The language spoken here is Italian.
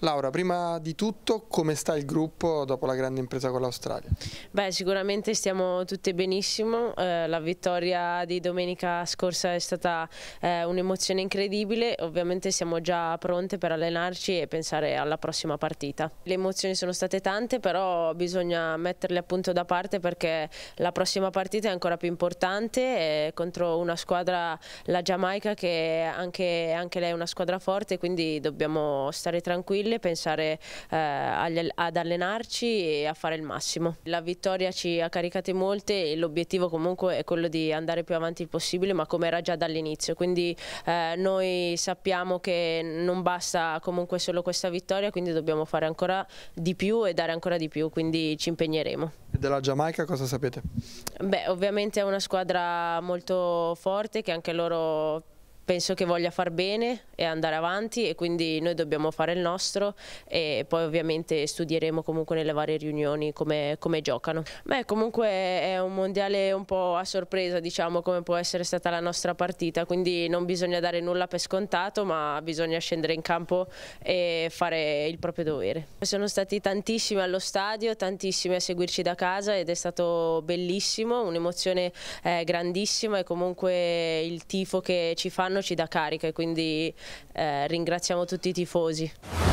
Laura, prima di tutto come sta il gruppo dopo la grande impresa con l'Australia? Beh, sicuramente stiamo tutti benissimo, eh, la vittoria di domenica scorsa è stata eh, un'emozione incredibile, ovviamente siamo già pronte per allenarci e pensare alla prossima partita. Le emozioni sono state tante, però bisogna metterle appunto da parte perché la prossima partita è ancora più importante eh, contro una squadra, la Giamaica, che anche, anche lei è una squadra forte, quindi dobbiamo stare tranquilli mille, pensare eh, ad allenarci e a fare il massimo. La vittoria ci ha caricate molte e l'obiettivo comunque è quello di andare più avanti il possibile, ma come era già dall'inizio, quindi eh, noi sappiamo che non basta comunque solo questa vittoria, quindi dobbiamo fare ancora di più e dare ancora di più, quindi ci impegneremo. E della Giamaica cosa sapete? Beh, ovviamente è una squadra molto forte che anche loro penso che voglia far bene e andare avanti e quindi noi dobbiamo fare il nostro e poi ovviamente studieremo comunque nelle varie riunioni come, come giocano. Beh comunque è un mondiale un po' a sorpresa diciamo come può essere stata la nostra partita quindi non bisogna dare nulla per scontato ma bisogna scendere in campo e fare il proprio dovere. Sono stati tantissimi allo stadio, tantissimi a seguirci da casa ed è stato bellissimo, un'emozione eh, grandissima e comunque il tifo che ci fanno ci dà cariche, quindi eh, ringraziamo tutti i tifosi.